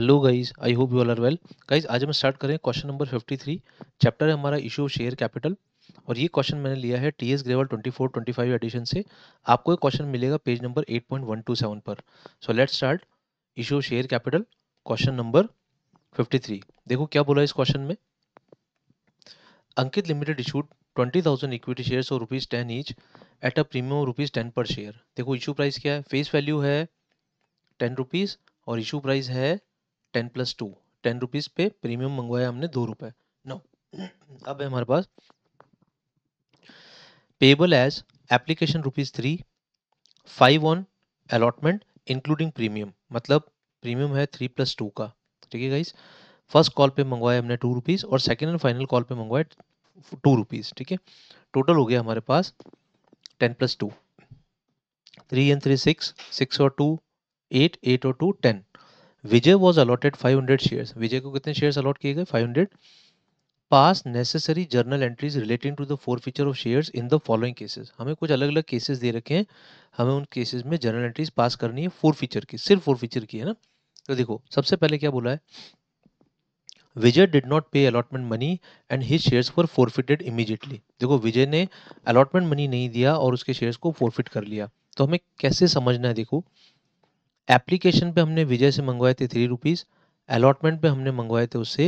Hello guys I hope you all are well guys आज हम start करें question number 53 chapter है हमारा इशू ऑफ शेयर कैपिटल और ये क्वेश्चन मैंने लिया है टी एस ग्रेवल 24 25 एडिशन से आपको ये क्वेश्चन मिलेगा पेज नंबर 8.127 पर so let's start issue of share capital question number 53 देखो क्या बोला इस क्वेश्चन में Ankit limited issued 20,000 equity shares और rupees ten each at a premium rupees ten per share देखो इशू प्राइस क्या है फेस वैल्यू है टेन रुपीज़ और इशू प्राइस है ten plus two ten rupees पे प्रीमियम मंगवाया हमने दो रुपए नो अब है हमारे पास payable as application rupees three five on allotment including premium मतलब प्रीमियम है थ्री प्लस टू का ठीक है गाइस फर्स्ट कॉल पे मंगवाया हमने टू रुपीज़ और सेकेंड एंड फाइनल कॉल पे मंगवाया टू रुपीज़ ठीक है टोटल हो गया हमारे पास ten plus two three and three six six और टू एट एट और two ten Vijay was allotted 500 shares Vijay को कितने शेयर्स अलॉट किए गए 500 pass necessary journal entries relating to the forfeiture of shares in the following cases हमें कुछ अलग अलग केसेस दे रखे हैं हमें उन केसेस में जर्नल एंट्रीज पास करनी है फोर फीचर की सिर्फ फोर फीचर की है ना तो देखो सबसे पहले क्या बोला है Vijay did not pay allotment money and his shares for forfeited immediately देखो विजय ने अलॉटमेंट मनी नहीं दिया और उसके शेयर्स को फोरफिट कर लिया तो हमें कैसे समझना है देखो एप्लीकेशन पे हमने विजय से मंगवाए थे थ्री रुपीज़ अलॉटमेंट पे हमने मंगवाए थे उससे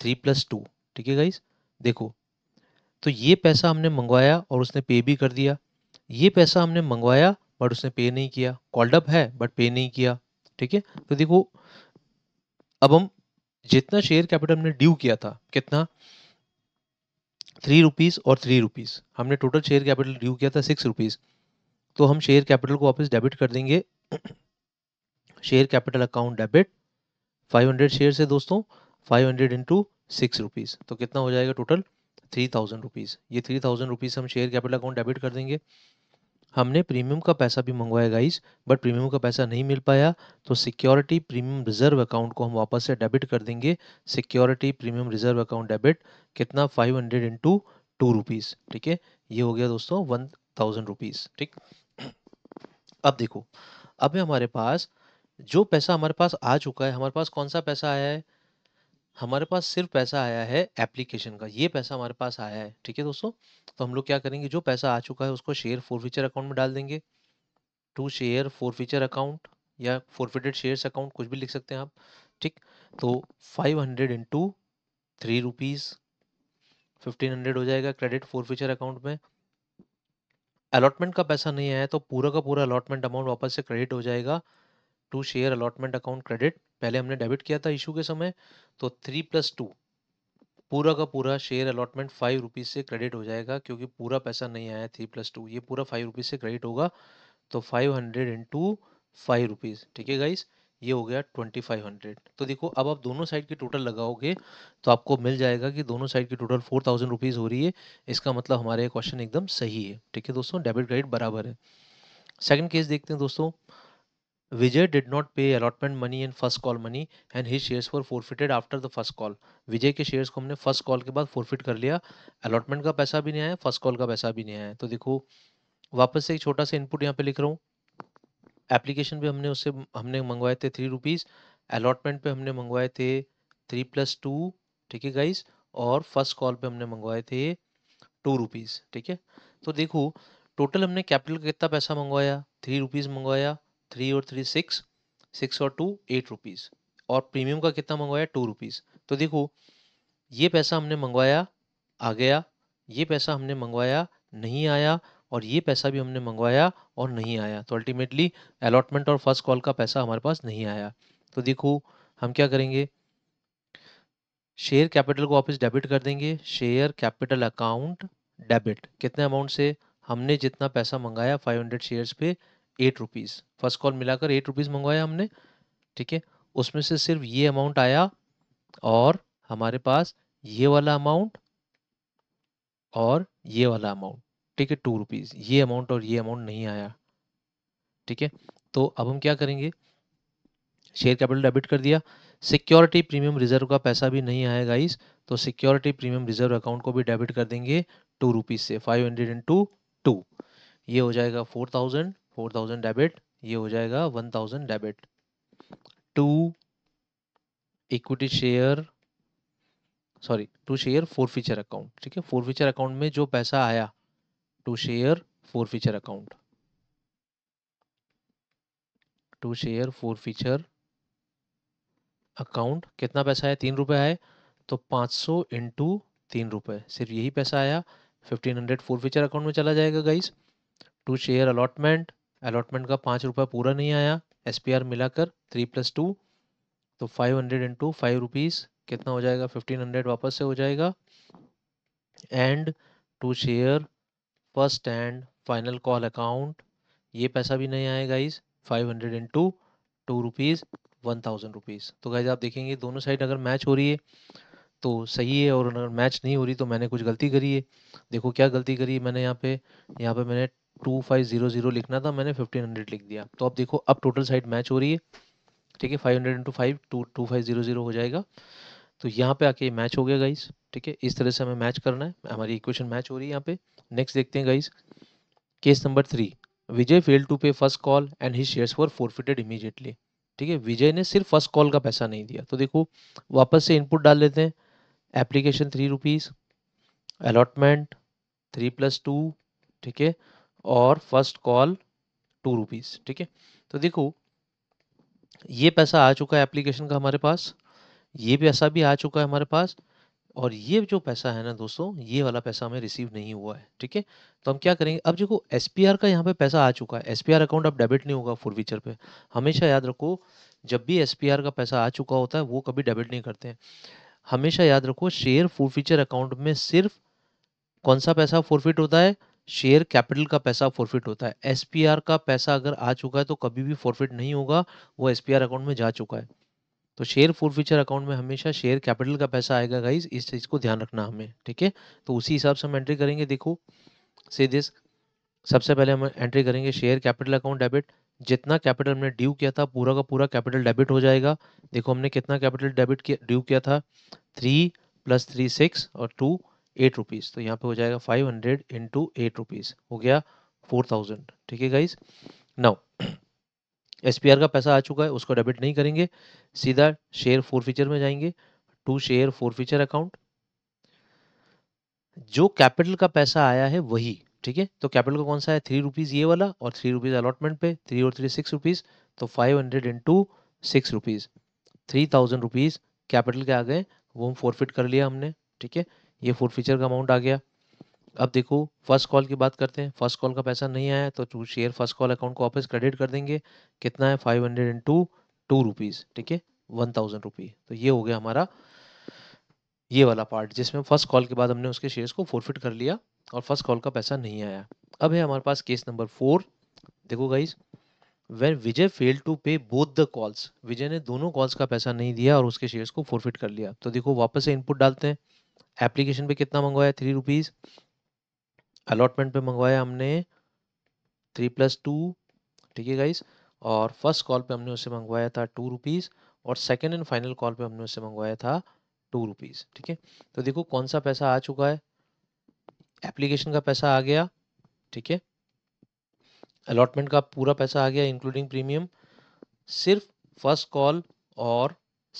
थ्री प्लस टू ठीक है गाइस देखो तो ये पैसा हमने मंगवाया और उसने पे भी कर दिया ये पैसा हमने मंगवाया बट उसने पे नहीं किया कॉल्डअप है बट पे नहीं किया ठीक है तो देखो अब हम जितना शेयर कैपिटल हमने ड्यू किया था कितना थ्री रुपीज़ और थ्री रुपीज़ हमने टोटल शेयर कैपिटल ड्यू किया था सिक्स रुपीज़ तो हम शेयर कैपिटल को वापस डेबिट कर देंगे share capital account debit 500 share से दोस्तों 500 हंड्रेड इंटू सिक्स रुपीज़ तो कितना हो जाएगा टोटल थ्री थाउजेंड रुपीज़ ये थ्री थाउजेंड रुपीज़ हम शेयर कैपिटल अकाउंट डेबिट कर देंगे हमने प्रीमियम का पैसा भी मंगवाया गाइस बट प्रीमियम का पैसा नहीं मिल पाया तो सिक्योरिटी प्रीमियम रिजर्व अकाउंट को हम वापस से डेबिट कर देंगे security premium reserve account debit कितना five hundred into two rupees ठीक है ये हो गया दोस्तों वन थाउजेंड रुपीज़ ठीक अब देखो अब हमारे पास जो पैसा हमारे पास आ चुका है हमारे पास कौन सा पैसा आया है हमारे पास सिर्फ पैसा आया है एप्लीकेशन का ये पैसा हमारे पास आया है ठीक है दोस्तों तो हम लोग क्या करेंगे जो पैसा आ चुका है उसको शेयर फोर फीचर अकाउंट में डाल देंगे to share forfeiture account या फोरफिटेड शेयर्स अकाउंट कुछ भी लिख सकते हैं आप ठीक तो five hundred into three rupees fifteen hundred हो जाएगा क्रेडिट फोर फीचर अकाउंट में अलॉटमेंट का पैसा नहीं आया तो पूरा का पूरा अलॉटमेंट अमाउंट वापस से क्रेडिट हो जाएगा to share allotment account credit पहले हमने डेबिट किया था इशू के समय तो थ्री प्लस टू पूरा का पूरा शेयर अलॉटमेंट फाइव रुपीज़ से क्रेडिट हो जाएगा क्योंकि पूरा पैसा नहीं आया थ्री प्लस टू ये पूरा फाइव रुपीज़ से क्रेडिट होगा तो five hundred into five rupees ठीक है गाइस ये हो गया ट्वेंटी फाइव हंड्रेड तो देखो अब आप दोनों साइड की टोटल लगाओगे तो आपको मिल जाएगा कि दोनों साइड की टोटल फोर थाउजेंड रुपीज़ हो रही है इसका मतलब हमारे क्वेश्चन एकदम सही है ठीक है दोस्तों डेबिट क्रेडिट बराबर है सेकेंड केस देखते हैं दोस्तों Vijay did not pay allotment money and first call money and his shares were forfeited after the first call. Vijay के shares को हमने first call के बाद forfeit कर लिया allotment का पैसा भी नहीं आया first call का पैसा भी नहीं आया तो देखो वापस से एक छोटा सा इनपुट यहाँ पे लिख रहा हूँ एप्लीकेशन पे हमने उससे हमने मंगवाए थे थ्री रुपीज़ अलॉटमेंट पे हमने मंगवाए थे थ्री प्लस टू ठीक है गाइस और फर्स्ट कॉल पे हमने मंगवाए थे टू रुपीज़ ठीक है तो देखो टोटल हमने कैपिटल का कितना पैसा मंगवाया थ्री रुपीज़ मंगवाया थ्री और थ्री सिक्स सिक्स और टू एट रुपीज़ और प्रीमियम का कितना मंगवाया टू रुपीज़ तो देखो ये पैसा हमने मंगवाया आ गया ये पैसा हमने मंगवाया नहीं आया और ये पैसा भी हमने मंगवाया और नहीं आया तो अल्टीमेटली अलॉटमेंट और फर्स्ट कॉल का पैसा हमारे पास नहीं आया तो देखो हम क्या करेंगे शेयर कैपिटल को वापस डेबिट कर देंगे शेयर कैपिटल अकाउंट डेबिट कितने अमाउंट से हमने जितना पैसा मंगाया 500 शेयर्स पे एट रुपीज़ फर्स्ट कॉल मिलाकर एट रुपीज़ मंगवाया हमने ठीक है उसमें से सिर्फ ये अमाउंट आया और हमारे पास ये वाला अमाउंट और ये वाला अमाउंट ठीक है टू रुपीज़ ये अमाउंट और ये अमाउंट नहीं आया ठीक है तो अब हम क्या करेंगे शेयर कैपिटल डेबिट कर दिया सिक्योरिटी प्रीमियम रिजर्व का पैसा भी नहीं आया गाइस तो सिक्योरिटी प्रीमियम रिजर्व अकाउंट को भी डेबिट कर देंगे टू रुपीज़ से five hundred and two two ये हो जाएगा four thousand four thousand debit ये हो जाएगा one thousand debit to equity share sorry to share forfeiture account ठीक है फोर फीचर अकाउंट में जो पैसा आया to share forfeiture account to share forfeiture account कितना पैसा आया तीन रुपये आए तो पाँच सौ इंटू तीन रुपये सिर्फ यही पैसा आया fifteen hundred forfeiture account में चला जाएगा guys to share allotment allotment का पाँच रुपये पूरा नहीं आया एस पी आर मिलाकर थ्री प्लस टू तो five hundred into five rupees कितना हो जाएगा फिफ्टीन हंड्रेड वापस से हो जाएगा and to share first and final call account ये पैसा भी नहीं आएगा इस five hundred into two rupees one thousand rupees तो गाइज आप देखेंगे दोनों साइड अगर मैच हो रही है तो सही है और अगर मैच नहीं हो रही तो मैंने कुछ गलती करी है देखो क्या गलती करी है मैंने यहाँ पे यहाँ पे मैंने टू फाइव जीरो जीरो लिखना था मैंने फिफ्टीन हंड्रेड लिख दिया तो अब देखो अब टोटल साइड मैच हो रही है ठीक है five hundred into five two two five zero zero हो जाएगा तो यहाँ पे आके मैच हो गया गाइस ठीक है इस तरह से हमें मैच करना है हमारी इक्वेशन मैच हो रही है यहाँ पे नेक्स्ट देखते हैं guys case number three Vijay fail to pay first call and his shares for forfeited immediately ठीक है विजय ने सिर्फ फर्स्ट कॉल का पैसा नहीं दिया तो देखो वापस से इनपुट डाल लेते हैं application three rupees allotment three plus two ठीक है और फर्स्ट कॉल टू रुपीज़ ठीक है तो देखो ये पैसा आ चुका है एप्लीकेशन का हमारे पास ये पैसा भी आ चुका है हमारे पास और ये जो पैसा है ना दोस्तों ये वाला पैसा हमें रिसीव नहीं हुआ है ठीक है तो हम क्या करेंगे अब देखो एस का यहाँ पे पैसा आ चुका है एस अकाउंट अब डेबिट नहीं होगा फुल फीचर पे हमेशा याद रखो जब भी एस का पैसा आ चुका होता है वो कभी डेबिट नहीं करते हैं हमेशा याद रखो शेयर फुल फीचर अकाउंट में सिर्फ कौन सा पैसा फोरफिट होता है शेयर कैपिटल का पैसा फॉरफिट होता है एस का पैसा अगर आ चुका है तो कभी भी फॉरफिट नहीं होगा वो एस अकाउंट में जा चुका है तो शेयर फॉरफीचर अकाउंट में हमेशा शेयर कैपिटल का पैसा आएगा गाइज इस चीज़ को ध्यान रखना हमें ठीक है तो उसी हिसाब से हम एंट्री करेंगे देखो से दिस सबसे पहले हम एंट्री करेंगे शेयर कैपिटल अकाउंट डेबिट जितना कैपिटल हमने ड्यू किया था पूरा का पूरा कैपिटल डेबिट हो जाएगा देखो हमने कितना कैपिटल डेबिट किया ड्यू किया था थ्री प्लस थ्री सिक्स और टू एट रुपीज़ तो यहाँ पे हो जाएगा five hundred into eight rupees हो गया फोर थाउजेंड ठीक है गाइज नाउ एस का पैसा आ चुका है उसको डेबिट नहीं करेंगे सीधा शेयर फोर फीचर में जाएंगे to share forfeiture account जो कैपिटल का पैसा आया है वही ठीक है तो कैपिटल का कौन सा है थ्री रुपीज़ ये वाला और थ्री रुपीज़ अलॉटमेंट पे थ्री और थ्री सिक्स रुपीज़ तो five hundred into six rupees three thousand rupees capital के आ गए वो हम फोरफिट कर लिया हमने ठीक है ये फूड फीचर का अमाउंट आ गया अब देखो फर्स्ट कॉल की बात करते हैं फर्स्ट कॉल का पैसा नहीं आया तो to share first call account को वापस क्रेडिट कर देंगे कितना है five hundred and two two rupees ठीक है वन थाउजेंड रुपी तो ये हो गया हमारा ये वाला पार्ट जिसमें फर्स्ट कॉल के बाद हमने उसके शेयर्स को फोरफिट कर लिया और फर्स्ट कॉल का पैसा नहीं आया अब है हमारे पास केस नंबर फोर देखो guys when Vijay fail to pay both the calls Vijay ने दोनों कॉल्स का पैसा नहीं दिया और उसके शेयर्स को फोरफिट कर लिया तो देखो वापस से इनपुट डालते हैं एप्लीकेशन पे कितना मंगवाया थ्री रुपीज़ अलॉटमेंट पे मंगवाया हमने थ्री प्लस टू ठीक है गाइस और फर्स्ट कॉल पे हमने उसे मंगवाया था टू रुपीज़ और सेकेंड एंड फाइनल कॉल पे हमने उसे मंगवाया था टू रुपीज़ ठीक है तो देखो कौन सा पैसा आ चुका है एप्लीकेशन का पैसा आ गया ठीक है अलॉटमेंट का पूरा पैसा आ गया इंक्लूडिंग प्रीमियम सिर्फ फर्स्ट कॉल और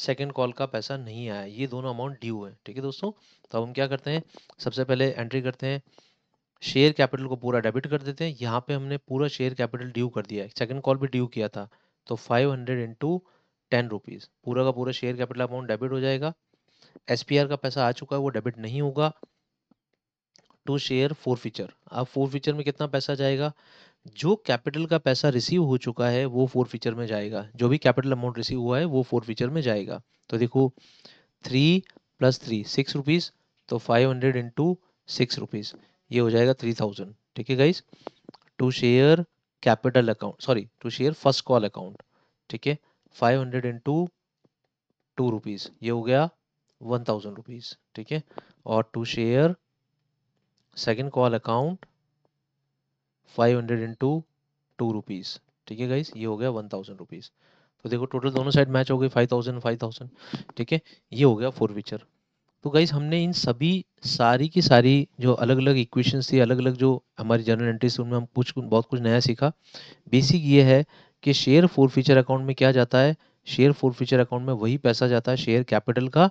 सेकेंड कॉल का पैसा नहीं आया ये दोनों अमाउंट ड्यू है ठीक है दोस्तों तो अब हम क्या करते हैं सबसे पहले एंट्री करते हैं शेयर कैपिटल को पूरा डेबिट कर देते हैं यहाँ पे हमने पूरा शेयर कैपिटल ड्यू कर दिया है सेकेंड कॉल भी ड्यू किया था तो five hundred into ten rupees पूरा का पूरा शेयर कैपिटल अमाउंट डेबिट हो जाएगा एस का पैसा आ चुका है वो डेबिट नहीं होगा टू शेयर फोर फीचर अब फोर फीचर में कितना पैसा जाएगा जो कैपिटल का पैसा रिसीव हो चुका है वो फोर फीचर में जाएगा जो भी कैपिटल अमाउंट रिसीव हुआ है वो फोर फीचर में जाएगा तो देखो three plus three six rupees तो five hundred into six rupees ये हो जाएगा थ्री थाउजेंड ठीक है guys to share capital account sorry to share first call account ठीक है five hundred into two rupees ये हो गया वन थाउजेंड रुपीज़ ठीक है और to share second call account five hundred into two rupees ठीक है गाइस ये हो गया वन थाउजेंड रुपीज़ तो देखो टोटल दोनों साइड मैच हो गई फाइव थाउजेंड फाइव थाउजेंड ठीक है ये हो गया फोर विचर तो गाइस हमने इन सभी सारी की सारी जो अलग अलग इक्वेशंस थी अलग अलग जो हमारी जर्नल एंट्रीज थी उनमें हम कुछ बहुत कुछ नया सीखा बेसिक ये है कि शेयर फोर फीचर अकाउंट में क्या जाता है शेयर फोरफीचर अकाउंट में वही पैसा जाता है शेयर कैपिटल का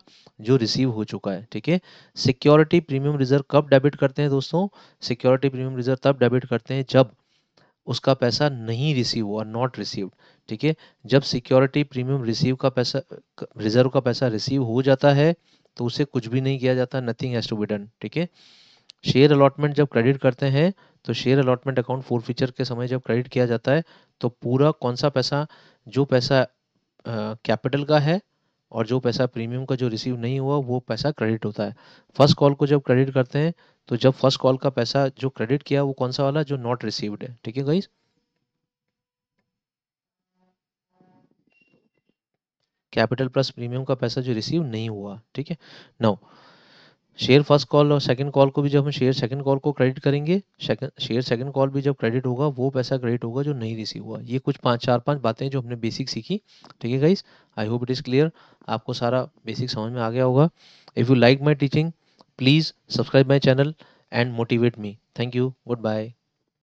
जो रिसीव हो चुका है ठीक है सिक्योरिटी प्रीमियम रिजर्व कब डेबिट करते हैं दोस्तों सिक्योरिटी प्रीमियम रिजर्व तब डेबिट करते हैं जब उसका पैसा नहीं रिसीव हुआ नॉट रिसीव्ड ठीक है जब सिक्योरिटी प्रीमियम रिसीव का पैसा रिजर्व का पैसा रिसीव हो जाता है तो उसे कुछ भी नहीं किया जाता nothing has to be done ठीक है शेयर अलॉटमेंट जब क्रेडिट करते हैं तो share allotment account forfeiture के समय जब क्रेडिट किया जाता है तो पूरा कौन सा पैसा जो पैसा कैपिटल का है और जो पैसा प्रीमियम का जो रिसीव नहीं हुआ वो पैसा क्रेडिट होता है फर्स्ट कॉल को जब क्रेडिट करते हैं तो जब फर्स्ट कॉल का पैसा जो क्रेडिट किया वो कौन सा वाला जो नॉट रिसीव्ड है ठीक है गाइस कैपिटल प्लस प्रीमियम का पैसा जो रिसीव नहीं हुआ ठीक है नौ शेयर फर्स्ट कॉल और सेकंड कॉल को भी जब हम शेयर सेकंड कॉल को क्रेडिट करेंगे शेयर सेकंड कॉल भी जब क्रेडिट होगा वो पैसा क्रेडिट होगा जो नहीं रिसीव हुआ ये कुछ पाँच चार पांच बातें जो हमने बेसिक सीखी ठीक है guys I hope it is clear आपको सारा बेसिक समझ में आ गया होगा if you like my teaching please subscribe my channel and motivate me thank you good bye